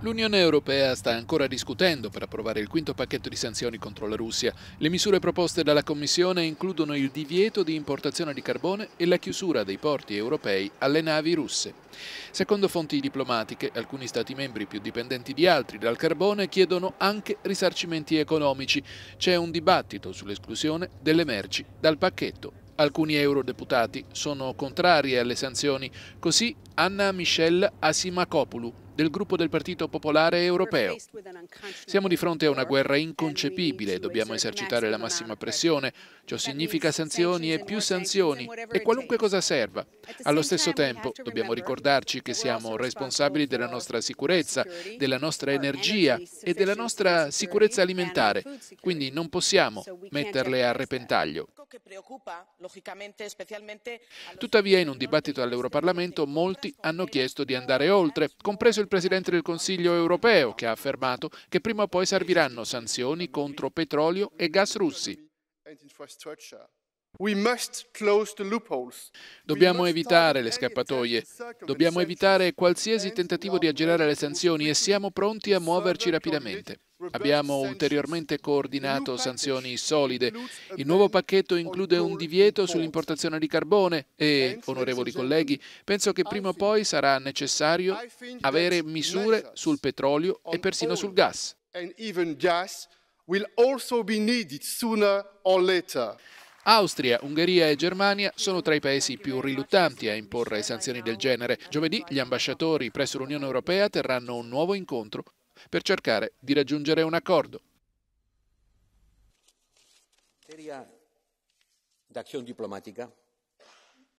L'Unione Europea sta ancora discutendo per approvare il quinto pacchetto di sanzioni contro la Russia. Le misure proposte dalla Commissione includono il divieto di importazione di carbone e la chiusura dei porti europei alle navi russe. Secondo fonti diplomatiche, alcuni Stati membri più dipendenti di altri dal carbone chiedono anche risarcimenti economici. C'è un dibattito sull'esclusione delle merci dal pacchetto. Alcuni eurodeputati sono contrari alle sanzioni, così Anna Michelle Asimakopoulou, del gruppo del Partito Popolare Europeo. Siamo di fronte a una guerra inconcepibile, dobbiamo esercitare la massima pressione, ciò significa sanzioni e più sanzioni e qualunque cosa serva. Allo stesso tempo dobbiamo ricordarci che siamo responsabili della nostra sicurezza, della nostra energia e della nostra sicurezza alimentare, quindi non possiamo metterle a repentaglio. Tuttavia in un dibattito all'Europarlamento molti hanno chiesto di andare oltre, compreso il il Presidente del Consiglio europeo che ha affermato che prima o poi serviranno sanzioni contro petrolio e gas russi. Dobbiamo evitare le scappatoie, dobbiamo evitare qualsiasi tentativo di aggirare le sanzioni e siamo pronti a muoverci rapidamente. Abbiamo ulteriormente coordinato sanzioni solide. Il nuovo pacchetto include un divieto sull'importazione di carbone e, onorevoli colleghi, penso che prima o poi sarà necessario avere misure sul petrolio e persino sul gas. Austria, Ungheria e Germania sono tra i paesi più riluttanti a imporre sanzioni del genere. Giovedì gli ambasciatori presso l'Unione Europea terranno un nuovo incontro per cercare di raggiungere un accordo. Materia d'azione diplomatica